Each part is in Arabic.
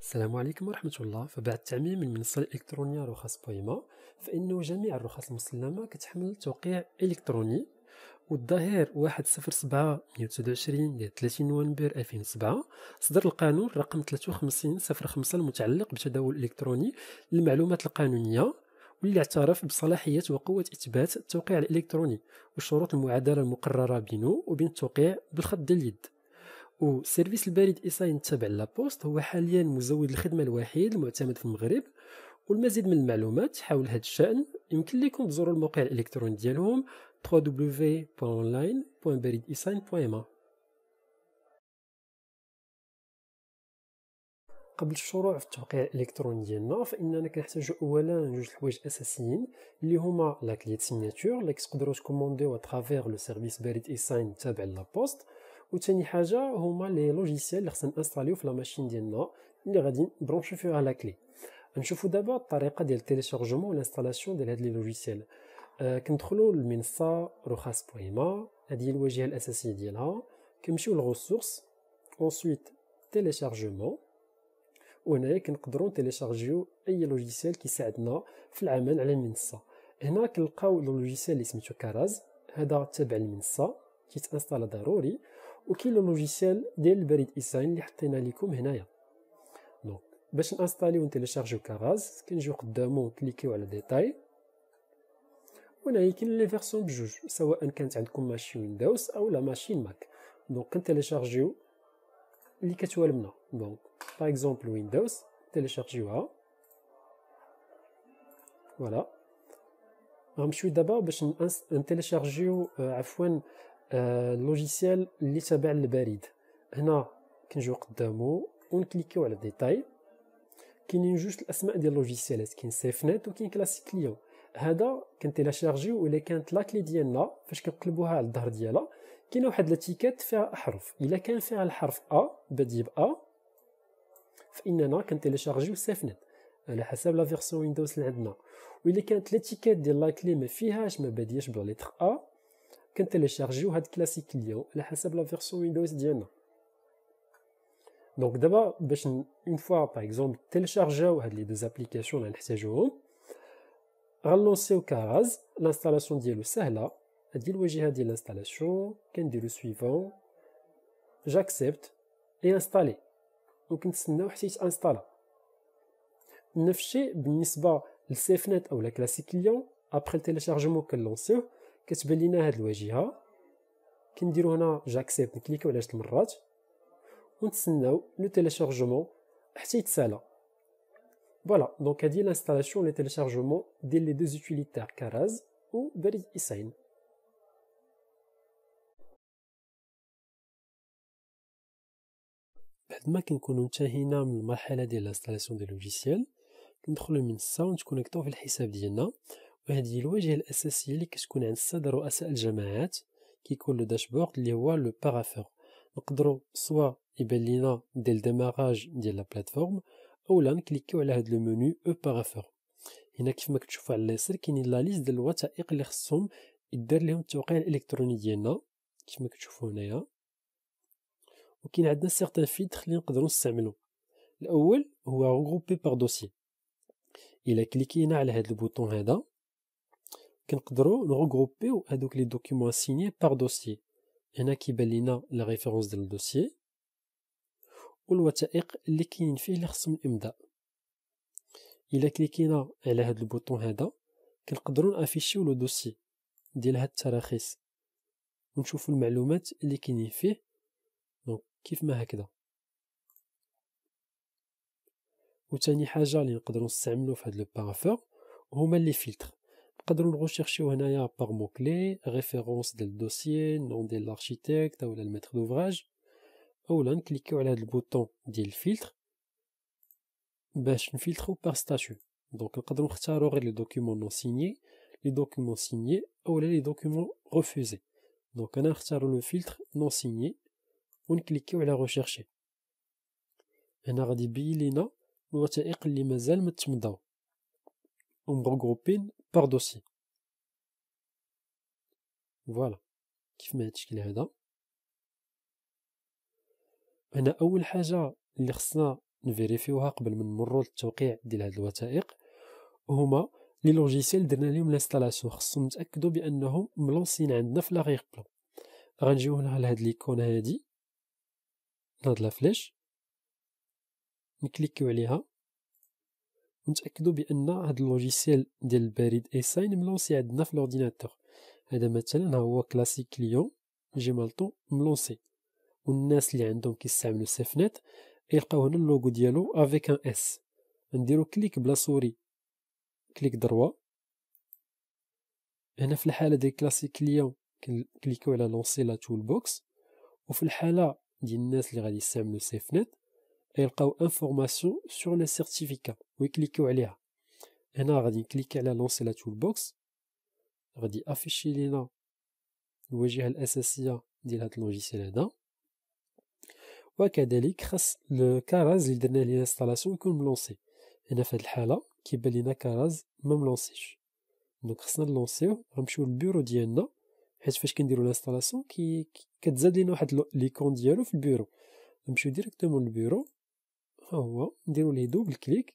السلام عليكم ورحمة الله فبعد تعميم المنصة الإلكترونية رخص بويما فإنه جميع الرخص المسلمة كتحمل توقيع إلكتروني والظهير 107 129 30 نوفمبر 2007 صدر القانون رقم 53 05 المتعلق بالتداول الإلكتروني للمعلومات القانونية واللي اعترف بصلاحية وقوة إثبات التوقيع الإلكتروني وشروط المعادلة المقررة بينه وبين التوقيع بالخط ديال اليد وسيرفيس البريد ايساين تابع لابوست هو حاليا مزود الخدمه الوحيد المعتمد في المغرب والمزيد من المعلومات حول هذا الشان يمكن لكم تزوروا الموقع الالكتروني ديالهم www.online.beridisan.ma قبل الشروع في التوقيع الالكتروني ديالنا فاننا كنحتاجو اولا جوج الحوايج اساسيين اللي هما لا كلي سيناتور اللي تقدروا تكومونديو اترافير لو سيرفيس بريد ساين تابع لابوست وثاني حاجه هما لي لوجيسيال اللي خصنا نانستاليو في لا ماشين ديالنا اللي غادي نبرونشو فيها على كلي نشوفوا دابا الطريقه ديال التيليشارجمون والانستالاسيون ديال هاد لي لوجيسيال أه كندخلوا للمنصه رخص بويما هادي هي الواجهه الاساسيه ديالها كنمشيو للغوسورس اونسويت تيليشارجمون وهنايا كنقدروا تيليشارجيو اي لوجيسيال كيساعدنا في العمل على المنصه هنا كنلقاو لوجيسيال اللي سميتو كاراز هذا تابع للمنصه كيتانستالا ضروري ou le logiciel de l'autorisation qui est là. Donc, je vais installer ou télécharger Karaz, ce quand je un jour clique sur le détail. Vous avez les versions que vous jugez, c'est-à-dire une machine Windows ou la machine Mac. Donc, je vais télécharger, je sur le nom. Par exemple, Windows, téléchargez-vous. Voilà. Je vais d'abord télécharger Afouen. آه، اللوجيسيال اللي تابع للبريد هنا كنجيو قدامو ونكليكيو على ديتاي كاينين جوج الاسماء ديال اللوجيسيالات كاين سيف نت وكاين كلاسيك كليون هذا و الا كانت لاكلي ديالنا فاش كنقلبوها على الظهر ديالها كاينه واحد لاتيكات فيها احرف الا كان فيها الحرف ا بادي ب ا فاننا كنتيلاشارجيو سيف نت على حسب لا فيرسون ويندوز اللي عندنا و الا كانت لاتيكات ديال لاكلي ما فيهاش ما بادياش بلا ا télécharger ou à la classe client la version windows d'un donc d'abord une fois par exemple télécharger ou les deux applications en lancé au cas l'installation dit le service là dit le l'installation qui dit le suivant j'accepte et installer. donc nous avons que le fichier nous va le safe ou la classe client après le téléchargement que l'on كتبان لينا هاد الواجهه كنديرو هنا جاكسيبت نكليكيو على جوج المرات ونتسناو لو تيليشارجمون حتى يتسالى فوالا دونك هادي لانستالاسيون لو تيليشارجمون ديال لي دو يوتيليتير كراز و بريد إسعين بعد ما كنكونو انتهينا من المرحله ديال لانستالاسيون ديال لوجيسيال كندخلو من الساوند كونيكتو في الحساب ديالنا واحد هي الواجهه الاساسيه اللي كتكون عند الساده رؤساء الجماعات كيكون لو داشبورد اللي هو لو بارافور نقدروا سوا يبان لينا ديال الديماراج ديال لا بلاتفورم اولا نكليكيو على هاد لو منيو او بارافور هنا كيف ما كتشوفوا على اليسر كاينين لا ليست ديال الوثائق اللي خصهم يدار لهم التوقيع الالكتروني ديالنا كيف ما كتشوفوا هنايا وكاين عندنا سيغتان فيد اللي نقدروا نستعملو الاول هو غروبي بار دوسي الا كليكينا على هاد البوطون هذا كنقدروا نغوغروبيو هذوك لي دوكيمون سيني بار دوسي هنا كيبان لينا لا ريفيرونس ديال الدوسي والوثائق اللي كاينين فيه اللي خصهم الامضاء الا كليكينا على هذا البوطون هذا كنقدروا نافيشيو لو دوسي ديال هاد التراخيص ونشوفوا المعلومات اللي كاينين فيه دونك كيف ما هكذا وثاني حاجه اللي نقدروا نستعملوا في هاد لو بارافور هما لي فيلتر quand on recherche le par mot clé, référence de dossier, nom de l'architecte, ou maître d'ouvrage, on clique sur le bouton de filtre. Je filtre par statut. donc quand on les documents non signés, les documents signés, ou les documents refusés. Donc on cherche le filtre non signé, on clique sur la rechercher. En Arabie, les noms ne sont écrits que les groupe بار دوسي فوالا كيف ما هاد الشكل هذا هنا اول حاجه اللي خصنا نفيريفيوها قبل ما نمروا للتوقيع ديال هاد الوثائق هما لي لوجيسيل درنا لهم لانستالاسيون خصهم نتاكدوا بانهم ملونسين عندنا في لاغيغ بلو غنجيو هنا لهاد ليكون هادي لهاد لا فليش نكليكيو عليها نتاكدوا بان هذا اللوجيسيال ديال البريد ساين ملونسي عندنا في الاورديناتور هذا مثلا هو كلاسيك ليون جيمالتو ملونسي والناس اللي عندهم كيستعملوا سيفنت يلقاو هنا اللوغو ديالو افيك ان اس نديرو كليك بلا سوري كليك دروا هنا في الحاله ديال كلاسيك ليون كليكو على لونسي لا تول بوكس وفي الحاله ديال الناس اللي غادي يستعملوا سيفنت يلقاو انفورماسيون سور لي سيرتيفيكا ويكليكيو عليها هنا غادي نكليكي على لونسي لا تول بوكس غادي افيشي لينا الواجهه الاساسيه ديال هاد اللوجيسيال هذا وكذلك خاص الكراز اللي درنا ليه انستالاسيون يكون ملونسي هنا في هاد الحاله كيبان لينا كاراز ما ملونسيش دونك خصنا نلونسيو غنمشيو للبيرو ديالنا حيت فاش كنديرو الانستالاسيون كي كتزاد لينا واحد ليكون ديالو في البيرو نمشيو ديريكتومون للبيرو ها هو نديرو ليه دوبل كليك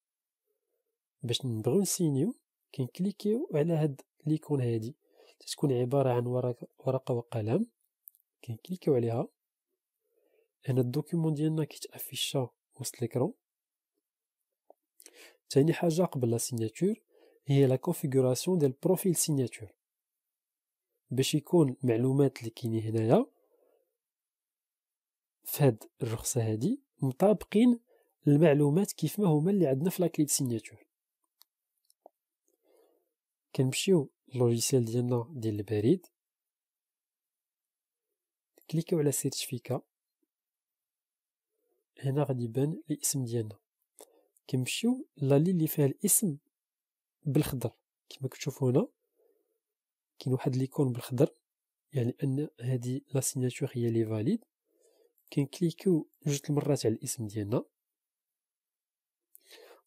باش نبغيو نسينيو كنكليكيو على هاد ليكون هادي تكون عبارة عن ورقة, ورقة وقلم كنكليكيو عليها هنا الدوكيمون ديالنا كيتافيشا وسط ليكرون تاني حاجة قبل لا سيناتور هي لا كونفيغوراسيون ديال بروفيل سيناتور باش يكون المعلومات اللي كاينين هنايا في هاد الرخصة هادي مطابقين المعلومات كيف ما هما اللي عندنا في لاكليب سيناتور كنمشيو للوجيسيال ديالنا ديال البريد كليكيو على سيرتيفيكا هنا غادي يبان الاسم ديالنا كنمشيو لالي اللي فيها الاسم بالخضر كما كتشوفوا هنا كاين واحد ليكون بالخضر يعني ان هذه لا سيناتور هي لي فاليد كنكليكيو جوج المرات على الاسم ديالنا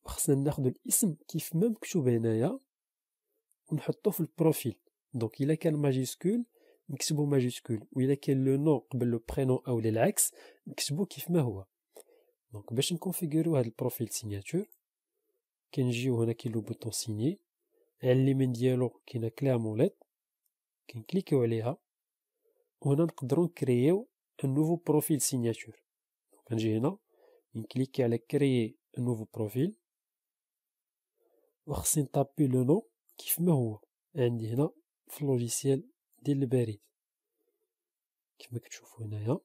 وخصنا ناخذ الاسم كيف ما مكتوب هنايا ونحطو في البروفيل دونك الا كان ماجيسكول نكتبو ماجيسكول و والا كان لو نو قبل لو برينو او للعكس نكتبو كيف ما هو دونك باش نكونفيغوريو هاد البروفيل سيناتور كنجيو هنا كاين لو بوتون سيني على اليمين ديالو كاينه كلامون ليط كنكليكيو عليها وهنا نقدروا نكرييو ان نوفو بروفيل سيناتور كنجي هنا نكليكي على كريي ان نوفو بروفيل وخصني نطابي لو نو كيف ما هو عندي هنا في اللوجيسيال ديال البريد كما كتشوفوا هنايا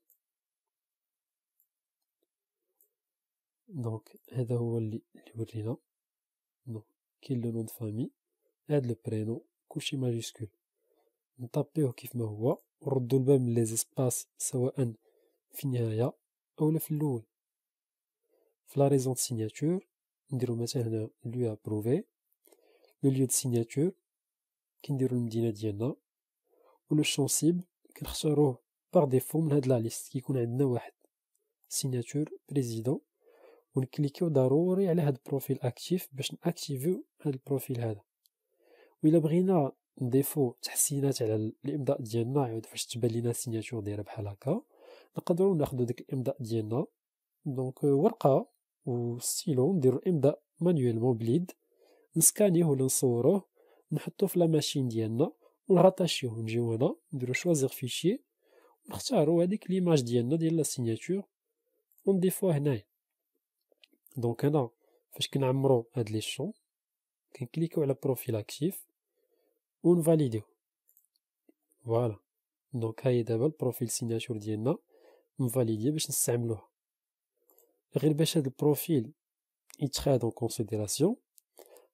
دونك هذا هو اللي اللي ورينا دونك كاين لو نون دو فامي هاد لو برينو كلشي ماجيسكول نطابيوه كيف ما هو وردو الباب من لي زيسباس سواء في النهايه اولا في الاول في لا ريزون سيناتور نديرو مثلا هنا لو ابروفي لو lieu de كنديرو المدينة ديالنا و ولو شونسيب كنختاروه باغ ديفو من هاد لا ليست كيكون عندنا واحد سيناتور بريزيدون ونكليكيو ضروري على هاد البروفيل اكتيف باش ناكتيفيو هاد البروفيل هذا الا بغينا نضيفو تحسينات على الامضاء ديالنا عاود فاش تبان لينا السيناتور دايره بحال هكا نقدروا ناخدو داك الامضاء ديالنا دونك ورقه و وستيلو نديرو الامضاء مانيوالمون بليد نسكانيه ولا نصوروه نحطو في لا ماشين ديالنا ونغطاشيوه نجيو هنا نديرو شوازيغ فيشي ونختارو هذيك ليماج ديالنا ديال لا سيناتور ونضيفوها هنايا دونك هنا فاش كنعمرو هاد لي شون كنكليكيو على بروفيل اكتيف ونفاليديو فوالا دونك هاي دابا البروفيل سيناتور ديالنا مفاليدي باش نستعملوها غير باش هاد البروفيل يتخاد اون كونسيديراسيون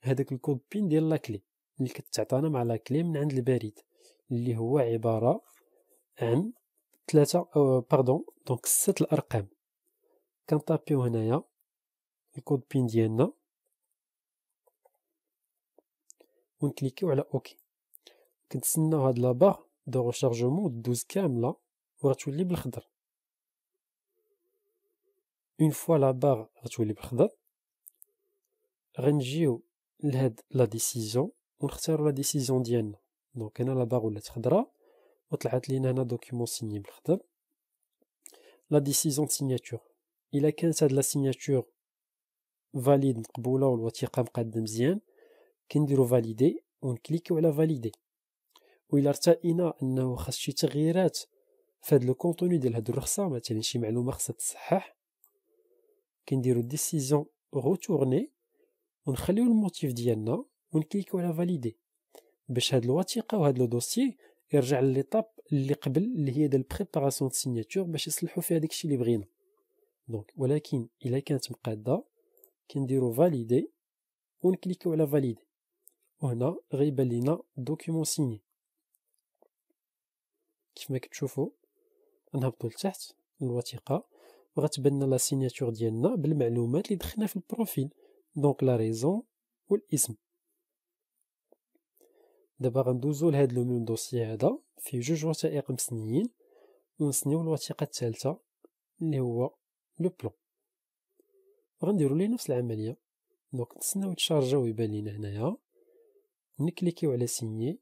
هذاك الكود بين ديال لاكلي اللي كتعطانا مع لاكلي من عند البريد اللي هو عباره عن ثلاثة أو باردون دونك ست الأرقام كنطابيو هنايا الكود بين ديالنا ونكليكيو على اوكي كنتسناو هاد لاباغ دو غوشارجومون دوز كامله وغتولي بالخضر اون فوا لاباغ غتولي بالخضر غنجيو لهاد لا ديسيزيون ونختار لا ديسيزيون ديالنا دونك هنا لا باغ ولات خضراء وطلعت لينا هنا دوكيمون سيني بالخضر لا ديسيزيون سيناتور الا كانت هاد لا سيناتور فاليد مقبوله والوثيقه مقاده مزيان كنديرو فاليدي ونكليكيو على فاليدي وإلا ارتئينا انه خاص شي تغييرات في هاد لو كونتوني ديال هاد الرخصه مثلا شي معلومه خاصها تصحح كنديرو ديسيزيون روتورني ونخليو الموتيف ديالنا ونكليكو على فاليدي باش هاد الوثيقه وهاد لو دوسي يرجع لليطاب اللي قبل اللي هي ديال بريباراسيون سيناتور باش يصلحوا فيها داكشي اللي بغينا دونك ولكن الا كانت مقاده كنديرو فاليدي ونكليكو على فاليدي وهنا غيبان لينا دوكيومون سيني كيف ما كتشوفوا نهبطوا لتحت الوثيقه وغتبان لنا لا سيناتور ديالنا بالمعلومات اللي دخلنا في البروفيل دونك لا ريزون والاسم دابا غندوزو لهاد لو ميم دوسي هذا فيه جوج وثائق مسنيين ونسنيو الوثيقه الثالثه اللي هو لو بلون غنديرو ليه نفس العمليه دونك نتسناو يتشارجاو ويبان لينا هنايا نكليكيو على سيني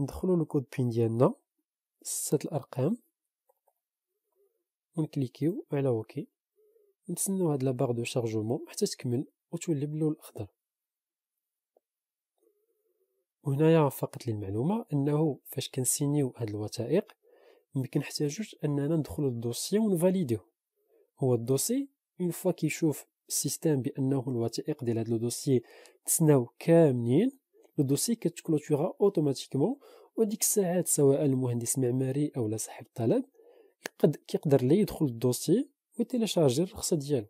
ندخلو الكود بين ديالنا ستة الارقام ونكليكيو على اوكي نتسناو هاد لا باغ دو شارجومون حتى تكمل وتولي باللون الاخضر وهنايا فقط للمعلومه انه فاش كنسينيو هاد الوثائق ما كنحتاجوش اننا ندخلو للدوسي ونفاليديو هو الدوسي اون فوا كيشوف السيستيم بانه الوثائق ديال هاد الدوسي تسناو كاملين الدوسي كتكلوتيغا اوتوماتيكمون وديك الساعات سواء المهندس معماري او لا صاحب الطلب قد كيقدر لي يدخل الدوسي ويتيليشارجي الرخصه ديالو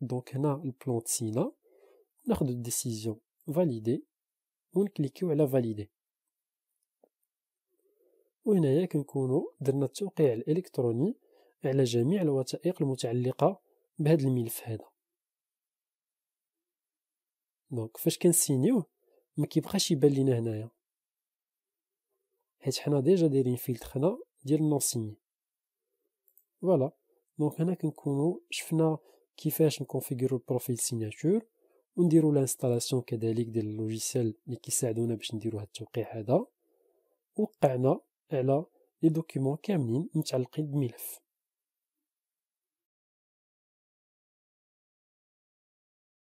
دونك هنا البلون تسينا ناخد الديسيزيون فاليدي ونكليكيو على فاليدي وهنايا كنكونو درنا التوقيع الالكتروني على جميع الوثائق المتعلقه بهذا الملف هذا دونك فاش كنسينيوه ما كيبقاش يبان لينا هنايا حيت حنا ديجا دايرين فيلتخنا ديال نو سيني فوالا دونك هنا كنكونو شفنا كيفاش نكونفيغورو البروفيل سيناتور ونديروا لانستالاسيون كذلك ديال اللوجيسيل اللي كيساعدونا باش نديروا هذا التوقيع هذا وقعنا على لي دوكيومون كاملين متعلقين بملف